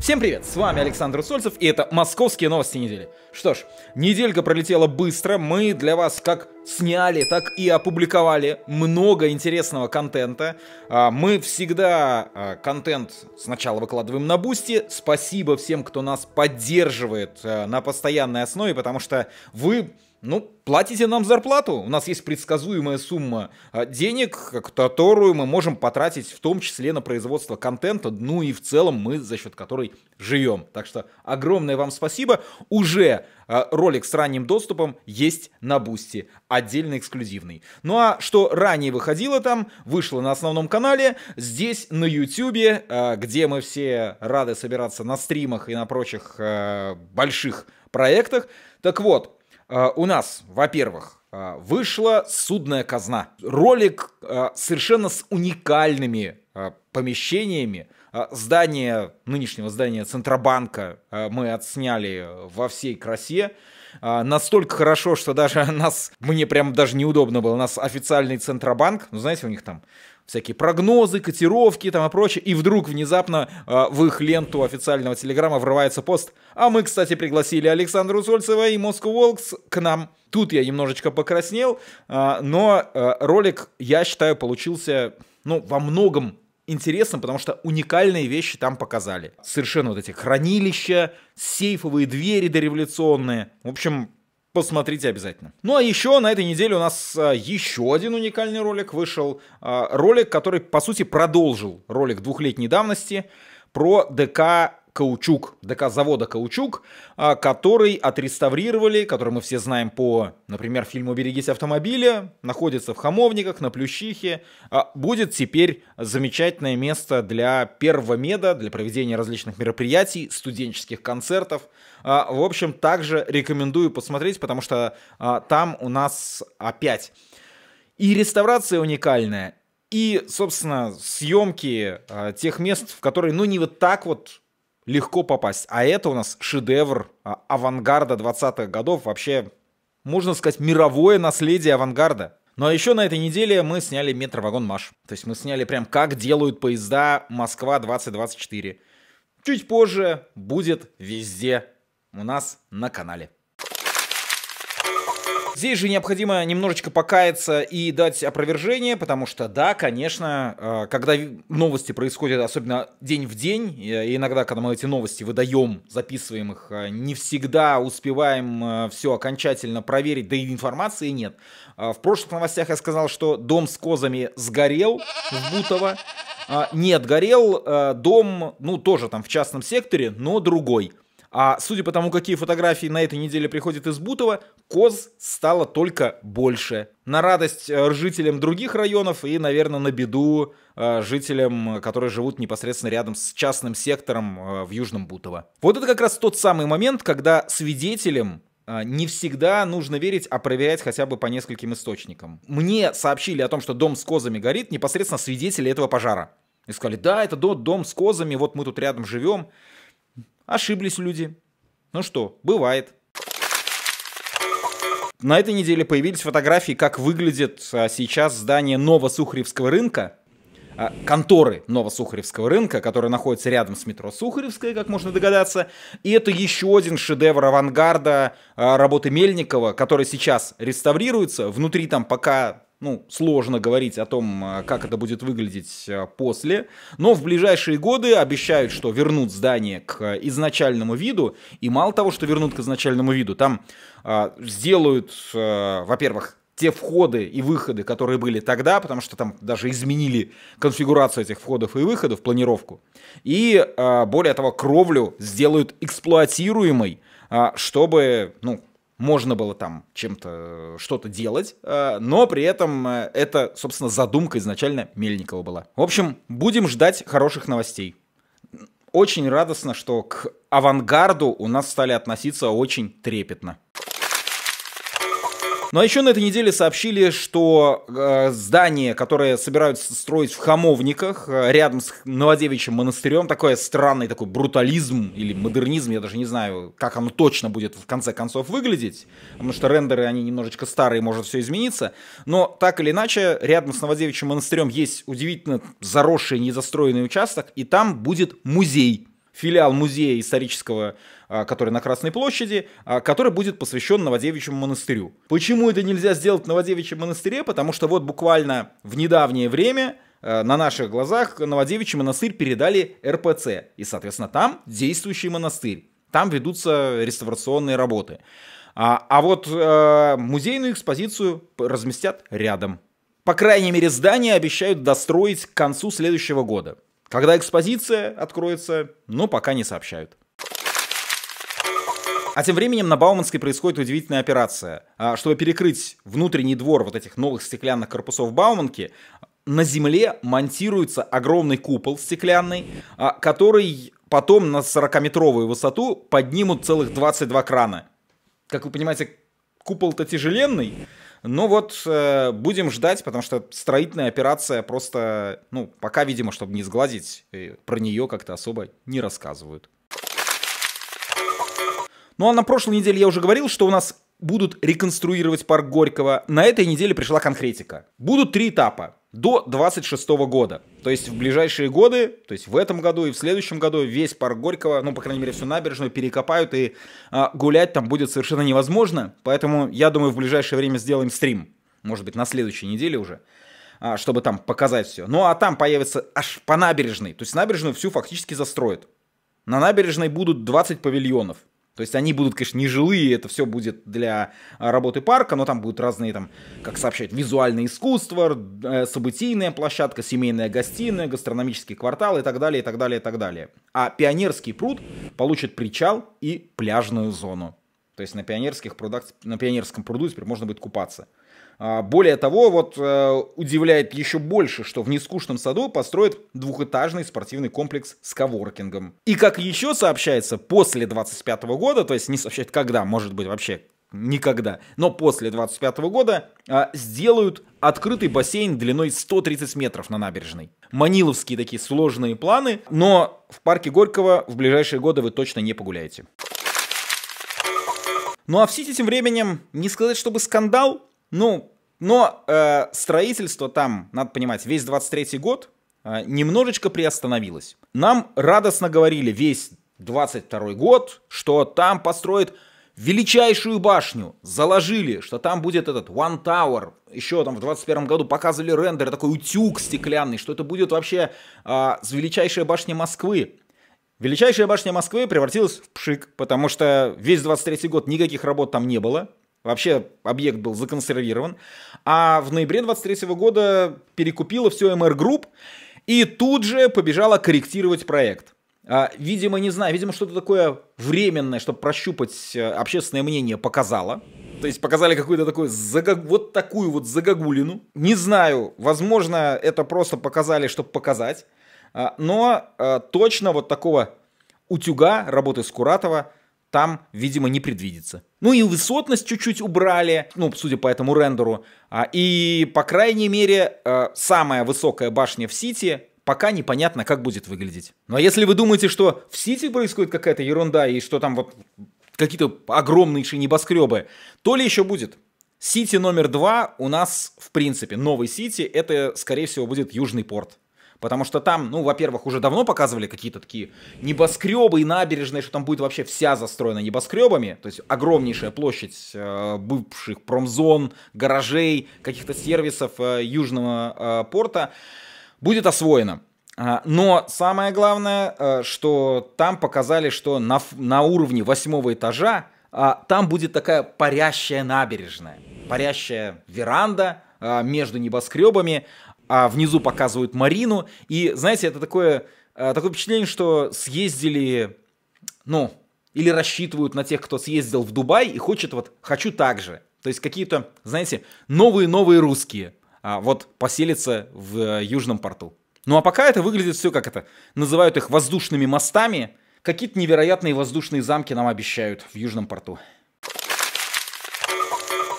Всем привет, с вами Александр Сольцев, и это «Московские новости недели». Что ж, неделька пролетела быстро, мы для вас как сняли, так и опубликовали много интересного контента. А, мы всегда а, контент сначала выкладываем на Бусти. Спасибо всем, кто нас поддерживает а, на постоянной основе, потому что вы ну, платите нам зарплату. У нас есть предсказуемая сумма а, денег, которую мы можем потратить в том числе на производство контента, ну и в целом мы за счет которой живем. Так что огромное вам спасибо. Уже а, ролик с ранним доступом есть на Бусти, отдельно эксклюзивный. Ну а что ранее выходило там, вышло на основном канале, здесь на Ютубе, а, где мы все рады собираться на стримах и на прочих больших проектах. Так вот, а, у нас, во-первых, а, вышла «Судная казна». Ролик а, совершенно с уникальными помещениями. Здание, нынешнего здания Центробанка мы отсняли во всей красе. Настолько хорошо, что даже нас, мне прям даже неудобно было, нас официальный Центробанк, ну знаете, у них там всякие прогнозы, котировки там и прочее, и вдруг внезапно э, в их ленту официального телеграма врывается пост. А мы, кстати, пригласили Александра Усольцева и Moscow Волкс к нам. Тут я немножечко покраснел, э, но э, ролик, я считаю, получился, ну, во многом интересным, потому что уникальные вещи там показали. Совершенно вот эти хранилища, сейфовые двери дореволюционные. В общем, Посмотрите обязательно. Ну а еще на этой неделе у нас а, еще один уникальный ролик вышел. А, ролик, который, по сути, продолжил ролик двухлетней давности про ДК Каучук, ДК завода Каучук, а, который отреставрировали, который мы все знаем по, например, фильму «Берегись автомобиля», находится в Хамовниках, на Плющихе, а, будет теперь замечательное место для первого меда, для проведения различных мероприятий, студенческих концертов. А, в общем, также рекомендую посмотреть, потому что там у нас опять и реставрация уникальная, и, собственно, съемки э, тех мест, в которые, ну, не вот так вот легко попасть. А это у нас шедевр а, авангарда 20-х годов. Вообще, можно сказать, мировое наследие авангарда. Ну а еще на этой неделе мы сняли метровагон Маш. То есть мы сняли прям как делают поезда Москва-2024. Чуть позже будет везде у нас на канале. Здесь же необходимо немножечко покаяться и дать опровержение, потому что, да, конечно, э, когда новости происходят, особенно день в день, э, и иногда, когда мы эти новости выдаем, записываем их, э, не всегда успеваем все окончательно проверить, да и информации нет. В прошлых новостях я сказал, что дом с козами сгорел в Бутово. Нет, горел дом, ну, тоже там в частном секторе, но другой. А судя по тому, какие фотографии на этой неделе приходят из Бутова, коз стало только больше. На радость э, жителям других районов и, наверное, на беду э, жителям, которые живут непосредственно рядом с частным сектором э, в Южном Бутово. Вот это как раз тот самый момент, когда свидетелям не всегда нужно верить, а проверять хотя бы по нескольким источникам. Мне сообщили о том, что дом с козами горит непосредственно свидетели этого пожара. И сказали, да, это дом с козами, вот мы тут рядом живем. Ошиблись люди. Ну что, бывает. На этой неделе появились фотографии, как выглядит а, сейчас здание Новосухаревского рынка, а, конторы Новосухаревского рынка, которая находится рядом с метро Сухаревская, как можно догадаться. И это еще один шедевр авангарда а, работы Мельникова, который сейчас реставрируется. Внутри там пока ну, сложно говорить о том, э, как это будет выглядеть э, после, но в ближайшие годы обещают, что вернут здание к изначальному виду, и мало того, что вернут к изначальному виду, там э, сделают, э, во-первых, те входы и выходы, которые были тогда, потому что там даже изменили конфигурацию этих входов и выходов, планировку. И, э, более того, кровлю сделают эксплуатируемой, чтобы, ну, можно было там чем-то э, что-то делать, э, но при этом э, это, собственно, задумка изначально Мельникова была. В общем, будем ждать хороших новостей. Очень радостно, что к авангарду у нас стали относиться очень трепетно. Ну а еще на этой неделе сообщили, что э, здание, которое собираются строить в Хамовниках, э, рядом с Новодевичьим монастырем, такое странный такой брутализм или модернизм, я даже не знаю, как оно точно будет в конце концов выглядеть, потому что рендеры, они немножечко старые, может все измениться, но так или иначе, рядом с Новодевичьим монастырем есть удивительно заросший, незастроенный участок, и там будет музей филиал музея исторического, а, который на Красной площади, а, который будет посвящен Новодевичьему монастырю. Почему это нельзя сделать в Новодевичьем монастыре? Потому что вот буквально в недавнее время а, на наших глазах Новодевичий монастырь передали РПЦ. И, соответственно, там действующий монастырь. Там ведутся реставрационные работы. А, а вот э, музейную экспозицию разместят рядом. По крайней мере, здание обещают достроить к концу следующего года. Когда экспозиция откроется, но ну, пока не сообщают. А тем временем на Бауманской происходит удивительная операция. А, чтобы перекрыть внутренний двор вот этих новых стеклянных корпусов Бауманки, на земле монтируется огромный купол стеклянный, а, который потом на 40-метровую высоту поднимут целых 22 крана. Как вы понимаете, купол-то тяжеленный, ну вот, э, будем ждать, потому что строительная операция просто, ну, пока, видимо, чтобы не сглазить про нее как-то особо не рассказывают. Ну а на прошлой неделе я уже говорил, что у нас будут реконструировать парк Горького. На этой неделе пришла конкретика. Будут три этапа до 26 года. То есть в ближайшие годы, то есть в этом году и в следующем году весь парк Горького, ну, по крайней мере, всю набережную перекопают, и а, гулять там будет совершенно невозможно. Поэтому, я думаю, в ближайшее время сделаем стрим. Может быть, на следующей неделе уже а, чтобы там показать все. Ну а там появится аж по набережной. То есть набережную всю фактически застроят. На набережной будут 20 павильонов. То есть они будут, конечно, нежилые, это все будет для а, работы парка, но там будут разные, там, как сообщают, визуальное искусство, э, событийная площадка, семейная гостиная, гастрономический квартал и так далее, и так далее, и так далее. А Пионерский пруд получит причал и пляжную зону. То есть на пионерских прудах, на пионерском пруду теперь можно будет купаться. А, более того, вот э, удивляет еще больше, что в нескучном саду построят двухэтажный спортивный комплекс с коворкингом. И как еще сообщается, после 25 года, то есть не сообщает когда, может быть вообще никогда, но после 25 года а, сделают открытый бассейн длиной 130 метров на набережной. Маниловские такие сложные планы, но в парке Горького в ближайшие годы вы точно не погуляете. Ну а в Сити тем временем, не сказать чтобы скандал, ну, но э, строительство там, надо понимать, весь 23 год э, немножечко приостановилось. Нам радостно говорили весь 22 год, что там построят величайшую башню, заложили, что там будет этот One Tower, еще там в 21 году показывали рендер, такой утюг стеклянный, что это будет вообще э, величайшая башня Москвы. Величайшая башня Москвы превратилась в пшик, потому что весь 23 год никаких работ там не было, Вообще объект был законсервирован. А в ноябре 23 года перекупила все МР Групп и тут же побежала корректировать проект. А, видимо, не знаю, видимо, что-то такое временное, чтобы прощупать э, общественное мнение, показало. То есть показали какую-то такую загог... вот такую вот загогулину. Не знаю, возможно, это просто показали, чтобы показать. А, но э, точно вот такого утюга работы Скуратова – там, видимо, не предвидится. Ну и высотность чуть-чуть убрали, ну, судя по этому рендеру. А, и, по крайней мере, э, самая высокая башня в Сити пока непонятно, как будет выглядеть. Но ну, а если вы думаете, что в Сити происходит какая-то ерунда и что там вот какие-то огромнейшие небоскребы, то ли еще будет. Сити номер два у нас, в принципе, новый Сити, это, скорее всего, будет Южный порт. Потому что там, ну, во-первых, уже давно показывали какие-то такие небоскребы и набережные, что там будет вообще вся застроена небоскребами. То есть огромнейшая площадь э, бывших промзон, гаражей, каких-то сервисов э, южного э, порта будет освоена. А, но самое главное, э, что там показали, что на, на уровне восьмого этажа а, там будет такая парящая набережная, парящая веранда а, между небоскребами, а внизу показывают Марину. И, знаете, это такое, э, такое впечатление, что съездили, ну, или рассчитывают на тех, кто съездил в Дубай и хочет вот «хочу так же». То есть какие-то, знаете, новые-новые русские а, вот поселятся в э, Южном порту. Ну а пока это выглядит все как это. Называют их воздушными мостами. Какие-то невероятные воздушные замки нам обещают в Южном порту.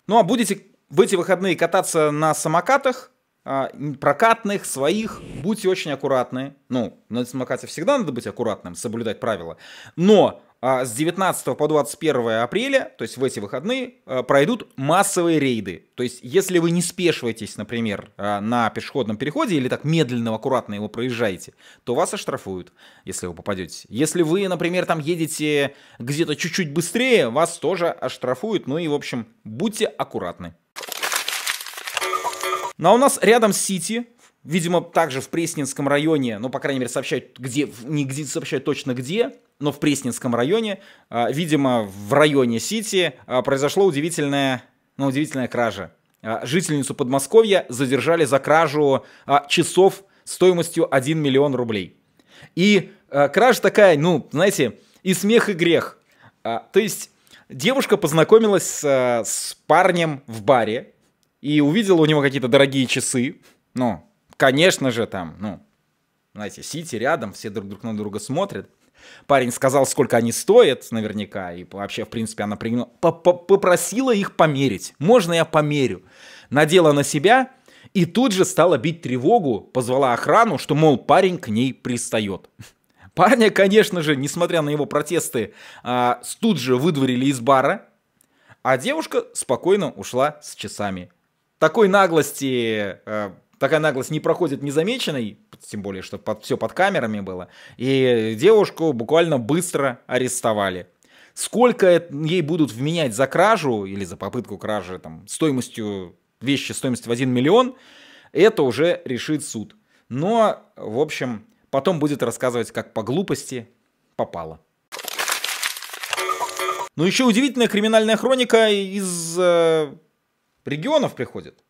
Ну а будете в эти выходные кататься на самокатах – а, прокатных, своих, будьте очень аккуратны. Ну, на самокате всегда надо быть аккуратным, соблюдать правила. Но а, с 19 по 21 апреля, то есть в эти выходные, а, пройдут массовые рейды. То есть, если вы не спешиваетесь, например, на пешеходном переходе или так медленно, аккуратно его проезжаете, то вас оштрафуют, если вы попадете. Если вы, например, там едете где-то чуть-чуть быстрее, вас тоже оштрафуют. Ну и, в общем, будьте аккуратны. Ну а у нас рядом с Сити, видимо, также в Пресненском районе, ну, по крайней мере, сообщают, где, не где, сообщают точно где, но в Пресненском районе, а, видимо, в районе Сити а, произошло удивительное, ну, удивительная кража. А, жительницу Подмосковья задержали за кражу часов стоимостью 1 миллион рублей. И кража такая, ну, знаете, и смех, и грех. То есть девушка познакомилась с парнем в баре, и увидела у него какие-то дорогие часы. Ну, конечно же, там, ну, знаете, Сити рядом, все друг, друг на друга смотрят. Парень сказал, сколько они стоят наверняка, и вообще, в принципе, она приняла, попросила их померить. Можно я померю? Надела на себя и тут же стала бить тревогу, позвала охрану, что, мол, парень к ней пристает. Парня, конечно же, несмотря на его протесты, а, тут же выдворили из бара, а девушка спокойно ушла с часами такой наглости, э, такая наглость не проходит незамеченной, тем более, что под, все под камерами было. И девушку буквально быстро арестовали. Сколько ей будут вменять за кражу или за попытку кражи там, стоимостью вещи стоимостью в 1 миллион, это уже решит суд. Но, в общем, потом будет рассказывать, как по глупости попало. Но ну, еще удивительная криминальная хроника из э, регионов приходит.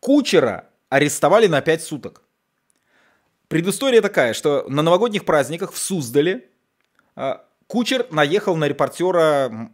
Кучера арестовали на 5 суток. Предыстория такая, что на новогодних праздниках в Суздале а, Кучер наехал на репортера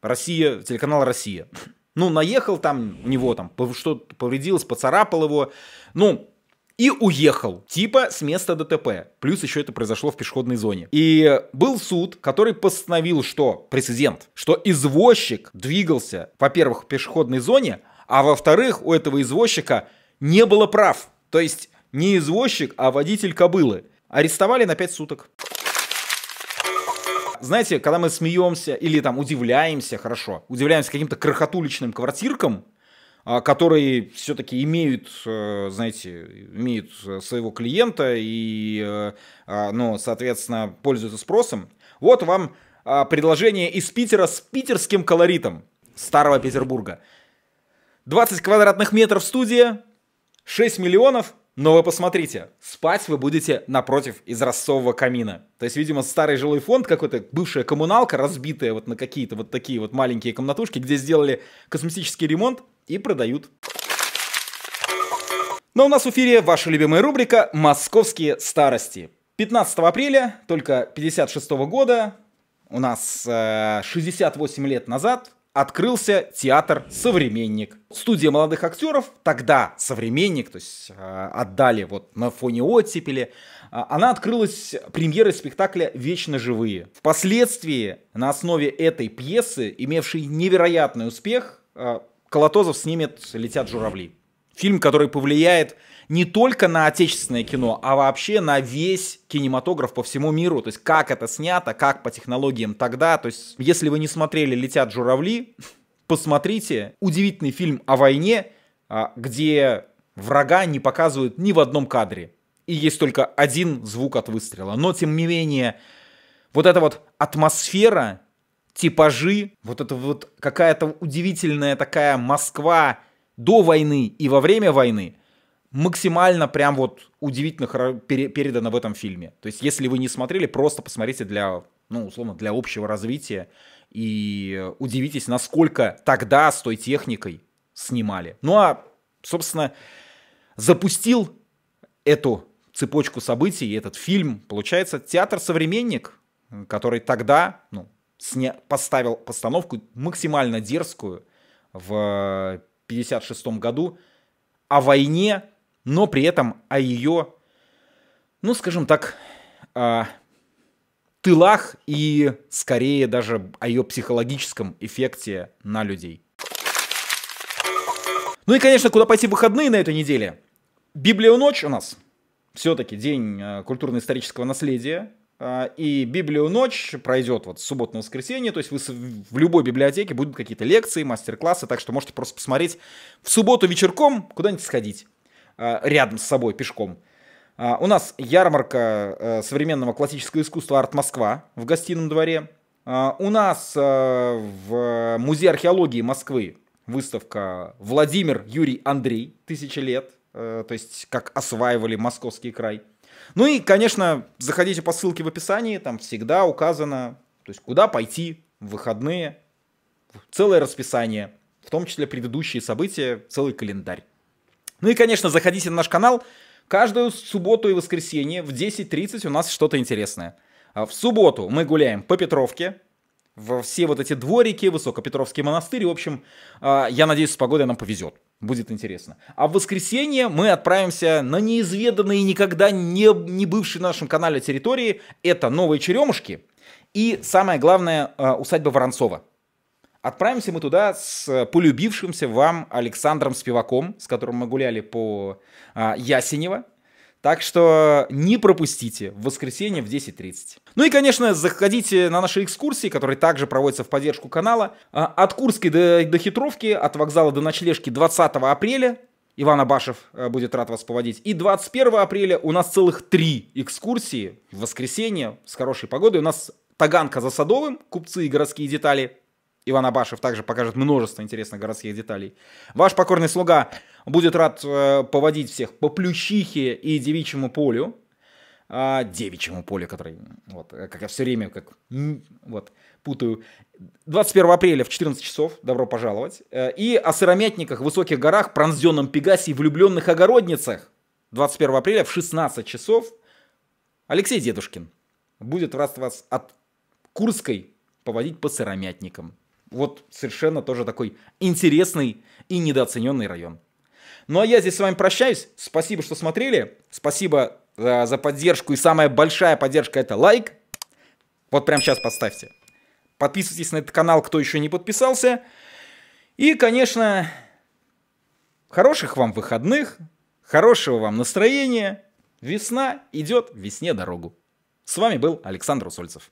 Россия, телеканал «Россия». Ну, наехал там, у него там что-то повредилось, поцарапал его. Ну, и уехал, типа с места ДТП. Плюс еще это произошло в пешеходной зоне. И был суд, который постановил, что прецедент, что извозчик двигался, во-первых, в пешеходной зоне, а во-вторых, у этого извозчика не было прав. То есть не извозчик, а водитель кобылы. Арестовали на 5 суток знаете, когда мы смеемся или там удивляемся, хорошо, удивляемся каким-то крохотуличным квартиркам, а, которые все-таки имеют, э, знаете, имеют э, своего клиента и, э, а, ну, соответственно, пользуются спросом. Вот вам а, предложение из Питера с питерским колоритом старого Петербурга. 20 квадратных метров студия, 6 миллионов, но вы посмотрите, спать вы будете напротив изразцового камина. То есть, видимо, старый жилой фонд, какой-то бывшая коммуналка, разбитая вот на какие-то вот такие вот маленькие комнатушки, где сделали косметический ремонт, и продают. Но ну, а у нас в эфире ваша любимая рубрика «Московские старости». 15 апреля, только 56 -го года, у нас э, 68 лет назад открылся театр «Современник». Студия молодых актеров, тогда «Современник», то есть э, отдали вот на фоне оттепели, э, она открылась премьерой спектакля «Вечно живые». Впоследствии на основе этой пьесы, имевшей невероятный успех, э, Колотозов снимет «Летят журавли». Фильм, который повлияет не только на отечественное кино, а вообще на весь кинематограф по всему миру. То есть как это снято, как по технологиям тогда. То есть если вы не смотрели «Летят журавли», посмотрите удивительный фильм о войне, а, где врага не показывают ни в одном кадре. И есть только один звук от выстрела. Но тем не менее, вот эта вот атмосфера типажи, вот это вот какая-то удивительная такая Москва до войны и во время войны максимально прям вот удивительно передана в этом фильме. То есть, если вы не смотрели, просто посмотрите для, ну, условно, для общего развития и удивитесь, насколько тогда с той техникой снимали. Ну а, собственно, запустил эту цепочку событий, этот фильм, получается, театр-современник, который тогда, ну, сня... поставил постановку максимально дерзкую в 56 году о войне, но при этом о ее, ну, скажем так, о а, тылах и скорее даже о ее психологическом эффекте на людей. Ну и, конечно, куда пойти в выходные на этой неделе? Библионочь у нас. Все-таки день э, культурно-исторического наследия. А, и Библию ночь пройдет вот с субботы на воскресенье, то есть вы в любой библиотеке будут какие-то лекции, мастер-классы, так что можете просто посмотреть в субботу вечерком куда-нибудь сходить а, рядом с собой пешком. А, у нас ярмарка э, современного классического искусства «Арт Москва» в гостином дворе. У нас э, в Музее археологии Москвы выставка «Владимир Юрий Андрей. Тысяча лет», э, то есть как осваивали московский край – ну и, конечно, заходите по ссылке в описании, там всегда указано, то есть куда пойти в выходные, целое расписание, в том числе предыдущие события, целый календарь. Ну и, конечно, заходите на наш канал. Каждую субботу и воскресенье в 10.30 у нас что-то интересное. А, в субботу мы гуляем по Петровке, во все вот эти дворики, Высокопетровский монастырь. В общем, а, я надеюсь, с погодой нам повезет. Будет интересно. А в воскресенье мы отправимся на неизведанные никогда не, не бывшие на нашем канале территории. Это Новые Черемушки и, самое главное, э, усадьба Воронцова. Отправимся мы туда с полюбившимся вам Александром Спиваком, с которым мы гуляли по э, Ясенево. Так что не пропустите в воскресенье в 10.30. Ну и, конечно, заходите на наши экскурсии, которые также проводятся в поддержку канала. А, от Курской до, до Хитровки, от вокзала до ночлежки 20 апреля. Иван Абашев э, будет рад вас поводить. И 21 апреля у нас целых три экскурсии в воскресенье с хорошей погодой. У нас Таганка за Садовым, купцы и городские детали – Иван Абашев также покажет множество интересных городских деталей. Ваш покорный слуга будет рад э, поводить всех по Плющихе и Девичьему полю. Э, девичьему полю, который, вот, э, как я все время, как, вот, путаю. 21 апреля в 14 часов, добро пожаловать. Э, и о сыромятниках, высоких горах, пронзенном Пегасе и влюбленных огородницах. 21 апреля в 16 часов Алексей Дедушкин будет рад вас от Курской поводить по сыромятникам. Вот совершенно тоже такой интересный и недооцененный район. Ну а я здесь с вами прощаюсь. Спасибо, что смотрели. Спасибо за, э, за поддержку. И самая большая поддержка это лайк. Вот прямо сейчас поставьте. Подписывайтесь на этот канал, кто еще не подписался. И, конечно, хороших вам выходных, хорошего вам настроения. Весна идет весне дорогу. С вами был Александр Усольцев.